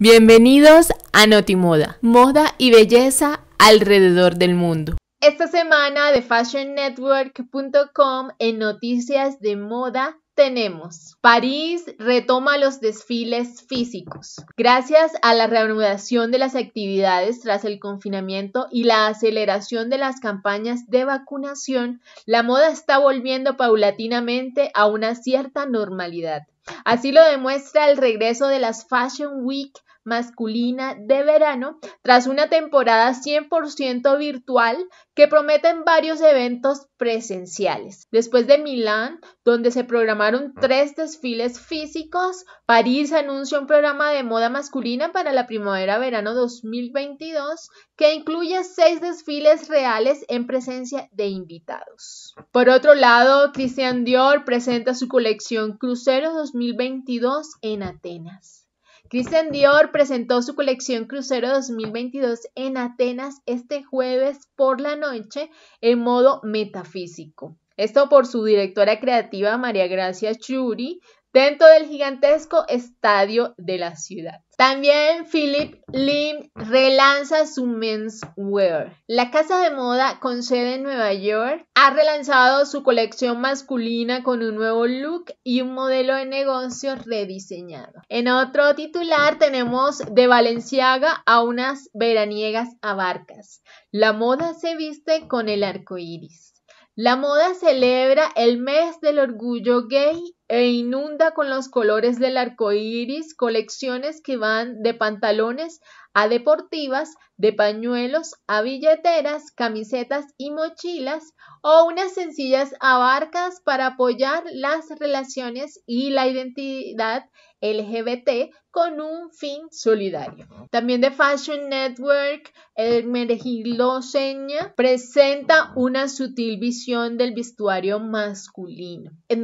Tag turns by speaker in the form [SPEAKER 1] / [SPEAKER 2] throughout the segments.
[SPEAKER 1] Bienvenidos a Notimoda, moda y belleza alrededor del mundo. Esta semana de fashionnetwork.com en noticias de moda tenemos París retoma los desfiles físicos. Gracias a la reanudación de las actividades tras el confinamiento y la aceleración de las campañas de vacunación, la moda está volviendo paulatinamente a una cierta normalidad. Así lo demuestra el regreso de las Fashion Week masculina de verano tras una temporada 100% virtual que prometen varios eventos presenciales. Después de Milán, donde se programaron tres desfiles físicos, París anuncia un programa de moda masculina para la primavera-verano 2022 que incluye seis desfiles reales en presencia de invitados. Por otro lado, Christian Dior presenta su colección Crucero 2022 en Atenas. Christian Dior presentó su colección Crucero 2022 en Atenas este jueves por la noche en modo metafísico. Esto por su directora creativa María Gracia Churi, dentro del gigantesco estadio de la ciudad. También Philip Lim relanza su menswear. La casa de moda con sede en Nueva York ha relanzado su colección masculina con un nuevo look y un modelo de negocio rediseñado. En otro titular tenemos de Valenciaga a unas veraniegas abarcas. La moda se viste con el arco iris. La moda celebra el mes del orgullo gay e inunda con los colores del arco iris colecciones que van de pantalones a deportivas, de pañuelos a billeteras, camisetas y mochilas o unas sencillas abarcas para apoyar las relaciones y la identidad LGBT con un fin solidario. También de Fashion Network, el Giloseña Seña, presenta una sutil visión del vestuario masculino. El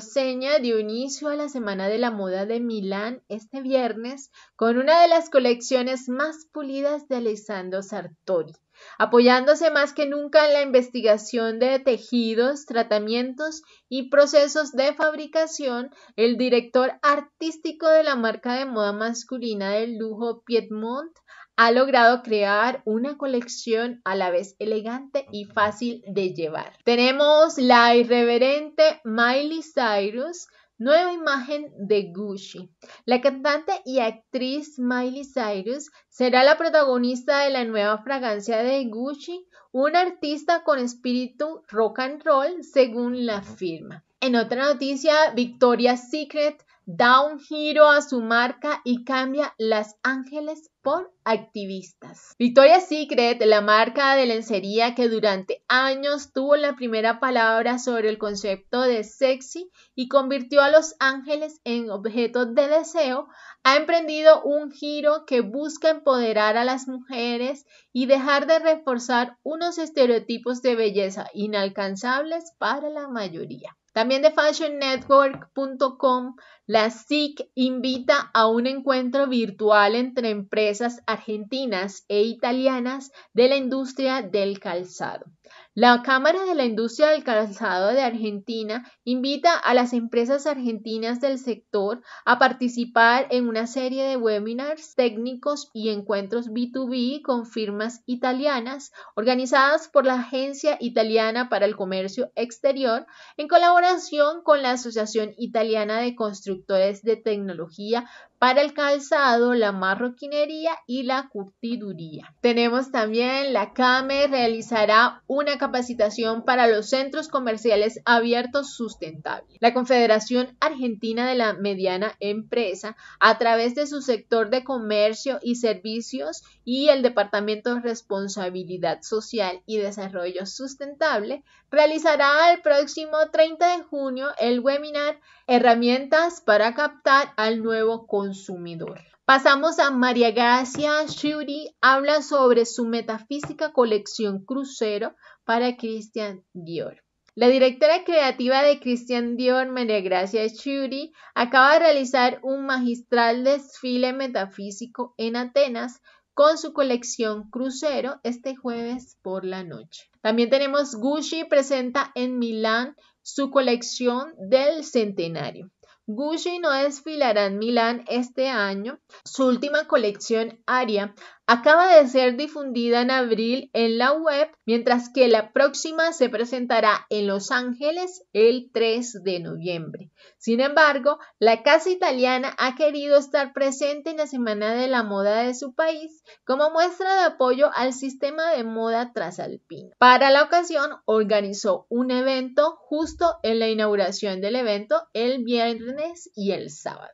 [SPEAKER 1] Seña dio inicio a la Semana de la Moda de Milán este viernes con una de las colecciones más pulidas de Alessandro Sartori apoyándose más que nunca en la investigación de tejidos, tratamientos y procesos de fabricación, el director artístico de la marca de moda masculina del lujo Piedmont ha logrado crear una colección a la vez elegante y fácil de llevar. Tenemos la irreverente Miley Cyrus, Nueva imagen de Gucci. La cantante y actriz Miley Cyrus será la protagonista de la nueva fragancia de Gucci, un artista con espíritu rock and roll, según la firma. En otra noticia, Victoria's Secret da un giro a su marca y cambia Las Ángeles por activistas. Victoria's Secret, la marca de lencería que durante años tuvo la primera palabra sobre el concepto de sexy y convirtió a los ángeles en objeto de deseo, ha emprendido un giro que busca empoderar a las mujeres y dejar de reforzar unos estereotipos de belleza inalcanzables para la mayoría. También de fashionnetwork.com, la SIC invita a un encuentro virtual entre empresas argentinas e italianas de la industria del calzado. La Cámara de la Industria del Calzado de Argentina invita a las empresas argentinas del sector a participar en una serie de webinars técnicos y encuentros B2B con firmas italianas organizadas por la Agencia Italiana para el Comercio Exterior en colaboración con la Asociación Italiana de Constructores de Tecnología para el calzado, la marroquinería y la curtiduría. Tenemos también la CAME realizará una capacitación para los centros comerciales abiertos sustentables. La Confederación Argentina de la Mediana Empresa, a través de su sector de comercio y servicios y el Departamento de Responsabilidad Social y Desarrollo Sustentable, realizará el próximo 30 de junio el webinar Herramientas para captar al nuevo consumidor consumidor. Pasamos a María Gracia Shuri, habla sobre su metafísica colección crucero para Christian Dior. La directora creativa de Christian Dior, María Gracia Shuri, acaba de realizar un magistral desfile metafísico en Atenas con su colección Crucero este jueves por la noche. También tenemos Gucci presenta en Milán su colección del centenario. Gucci no desfilará en Milán este año. Su última colección, Aria, Acaba de ser difundida en abril en la web, mientras que la próxima se presentará en Los Ángeles el 3 de noviembre. Sin embargo, la Casa Italiana ha querido estar presente en la Semana de la Moda de su país como muestra de apoyo al sistema de moda trasalpino. Para la ocasión, organizó un evento justo en la inauguración del evento el viernes y el sábado.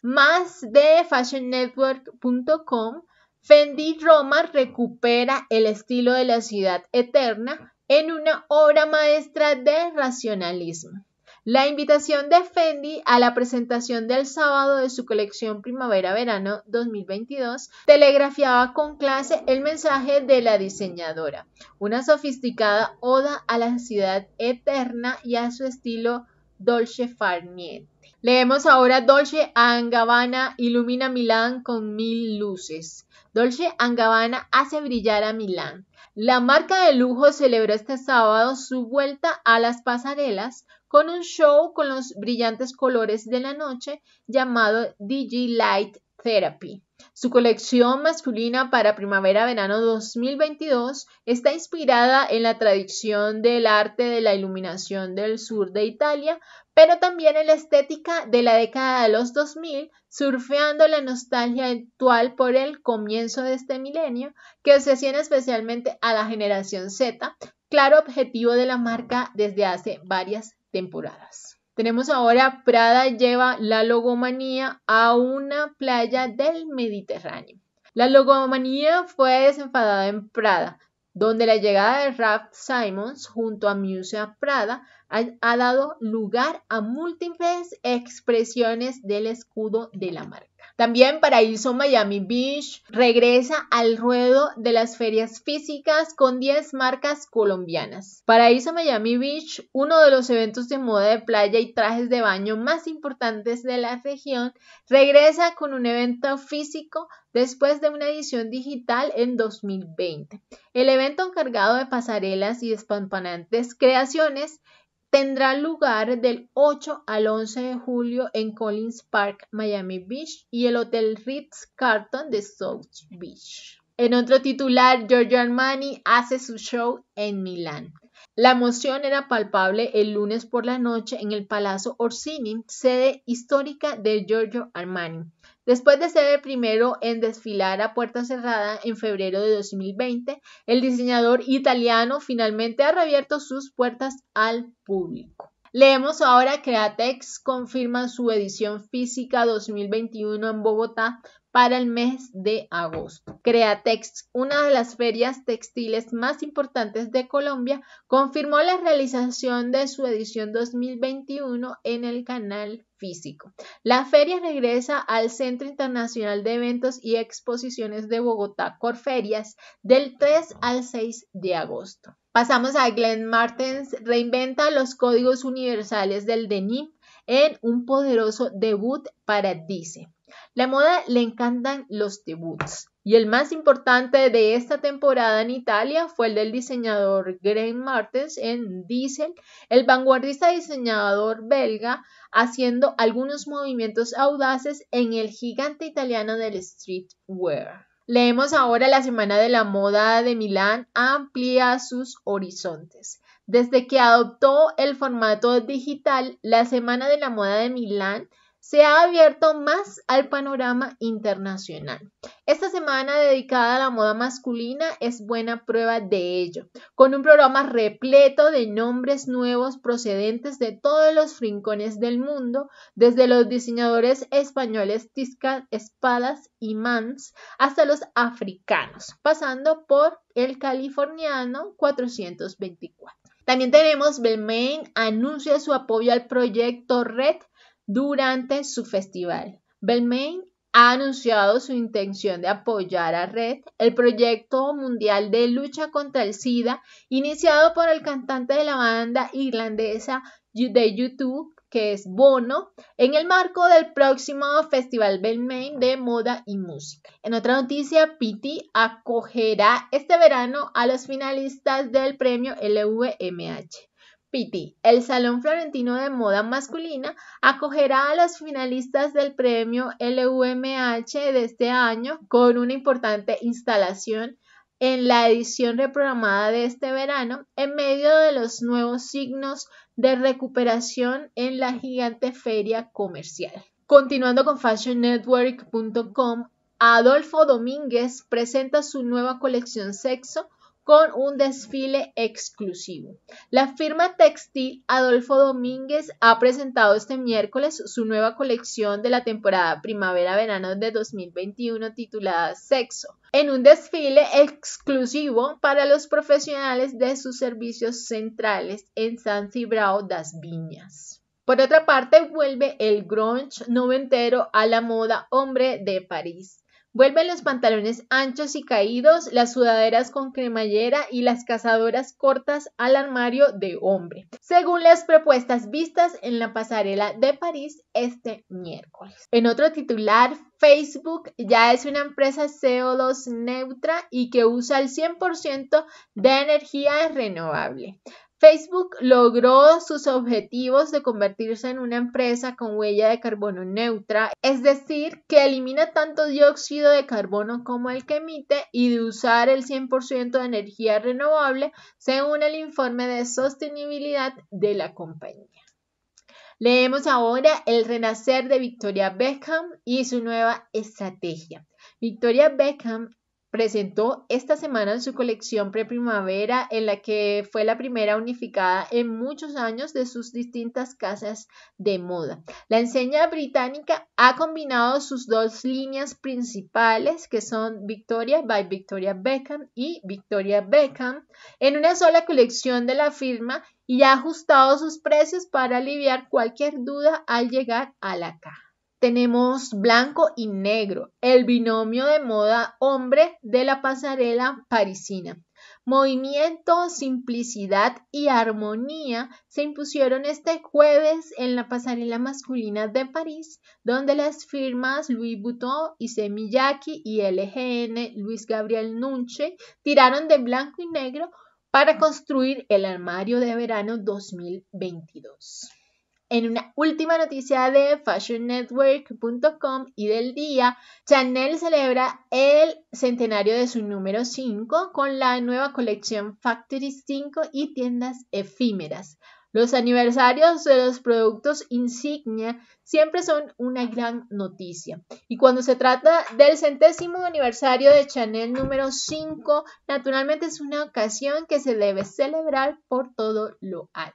[SPEAKER 1] Más de fashionnetwork.com Fendi Roma recupera el estilo de la ciudad eterna en una obra maestra de racionalismo. La invitación de Fendi a la presentación del sábado de su colección Primavera-Verano 2022 telegrafiaba con clase el mensaje de la diseñadora, una sofisticada oda a la ciudad eterna y a su estilo Dolce Farniente. Leemos ahora Dolce Gabbana ilumina Milán con mil luces. Dolce Gabbana hace brillar a Milán. La marca de lujo celebró este sábado su vuelta a las pasarelas con un show con los brillantes colores de la noche llamado Digi Light Therapy. Su colección masculina para primavera-verano 2022 está inspirada en la tradición del arte de la iluminación del sur de Italia, pero también en la estética de la década de los 2000, surfeando la nostalgia actual por el comienzo de este milenio, que se especialmente a la generación Z, claro objetivo de la marca desde hace varias temporadas. Tenemos ahora Prada lleva la logomanía a una playa del Mediterráneo. La logomanía fue desenfadada en Prada, donde la llegada de Ralph Simons junto a Musa Prada ha, ha dado lugar a múltiples expresiones del escudo de la marca. También Paraíso Miami Beach regresa al ruedo de las ferias físicas con 10 marcas colombianas. Paraíso Miami Beach, uno de los eventos de moda de playa y trajes de baño más importantes de la región, regresa con un evento físico después de una edición digital en 2020. El evento encargado de pasarelas y espampanantes creaciones tendrá lugar del 8 al 11 de julio en Collins Park, Miami Beach y el Hotel Ritz Carlton de South Beach. En otro titular, Giorgio Armani hace su show en Milán. La emoción era palpable el lunes por la noche en el Palazzo Orsini, sede histórica de Giorgio Armani. Después de ser el primero en desfilar a puerta cerrada en febrero de 2020, el diseñador italiano finalmente ha reabierto sus puertas al público. Leemos ahora que ATEX confirma su edición física 2021 en Bogotá para el mes de agosto. Createx, una de las ferias textiles más importantes de Colombia, confirmó la realización de su edición 2021 en el canal físico. La feria regresa al Centro Internacional de Eventos y Exposiciones de Bogotá, Corferias, del 3 al 6 de agosto. Pasamos a Glenn Martens, reinventa los códigos universales del denim en un poderoso debut para Diesel. La moda le encantan los debuts y el más importante de esta temporada en Italia fue el del diseñador Glenn Martens en Diesel, el vanguardista diseñador belga haciendo algunos movimientos audaces en el gigante italiano del streetwear. Leemos ahora la Semana de la Moda de Milán amplía sus horizontes. Desde que adoptó el formato digital, la Semana de la Moda de Milán se ha abierto más al panorama internacional. Esta semana dedicada a la moda masculina es buena prueba de ello, con un programa repleto de nombres nuevos procedentes de todos los rincones del mundo, desde los diseñadores españoles Tisca Espadas y Mans hasta los africanos, pasando por el californiano 424. También tenemos Belmain anuncia su apoyo al proyecto Red durante su festival. Belmain ha anunciado su intención de apoyar a Red, el proyecto mundial de lucha contra el SIDA, iniciado por el cantante de la banda irlandesa de YouTube, que es Bono, en el marco del próximo Festival Belmain de Moda y Música. En otra noticia, Pitti acogerá este verano a los finalistas del premio LVMH. Piti, el Salón Florentino de Moda Masculina, acogerá a los finalistas del premio LUMH de este año con una importante instalación en la edición reprogramada de este verano en medio de los nuevos signos de recuperación en la gigante feria comercial. Continuando con fashionnetwork.com, Adolfo Domínguez presenta su nueva colección Sexo con un desfile exclusivo. La firma textil Adolfo Domínguez ha presentado este miércoles su nueva colección de la temporada primavera-verano de 2021 titulada Sexo, en un desfile exclusivo para los profesionales de sus servicios centrales en San Cibrao das Viñas. Por otra parte, vuelve el grunge noventero a la moda hombre de París. Vuelven los pantalones anchos y caídos, las sudaderas con cremallera y las cazadoras cortas al armario de hombre, según las propuestas vistas en la pasarela de París este miércoles. En otro titular, Facebook ya es una empresa CO2 neutra y que usa el 100% de energía renovable. Facebook logró sus objetivos de convertirse en una empresa con huella de carbono neutra, es decir, que elimina tanto dióxido de carbono como el que emite y de usar el 100% de energía renovable, según el informe de sostenibilidad de la compañía. Leemos ahora el renacer de Victoria Beckham y su nueva estrategia. Victoria Beckham presentó esta semana su colección preprimavera, en la que fue la primera unificada en muchos años de sus distintas casas de moda. La enseña británica ha combinado sus dos líneas principales, que son Victoria by Victoria Beckham y Victoria Beckham, en una sola colección de la firma y ha ajustado sus precios para aliviar cualquier duda al llegar a la caja tenemos blanco y negro, el binomio de moda hombre de la pasarela parisina. Movimiento, simplicidad y armonía se impusieron este jueves en la pasarela masculina de París, donde las firmas Louis Vuitton y Semillaki y LGN Luis Gabriel Nunche tiraron de blanco y negro para construir el armario de verano 2022. En una última noticia de fashionnetwork.com y del día, Chanel celebra el centenario de su número 5 con la nueva colección Factory 5 y tiendas efímeras. Los aniversarios de los productos insignia siempre son una gran noticia. Y cuando se trata del centésimo aniversario de Chanel número 5, naturalmente es una ocasión que se debe celebrar por todo lo alto.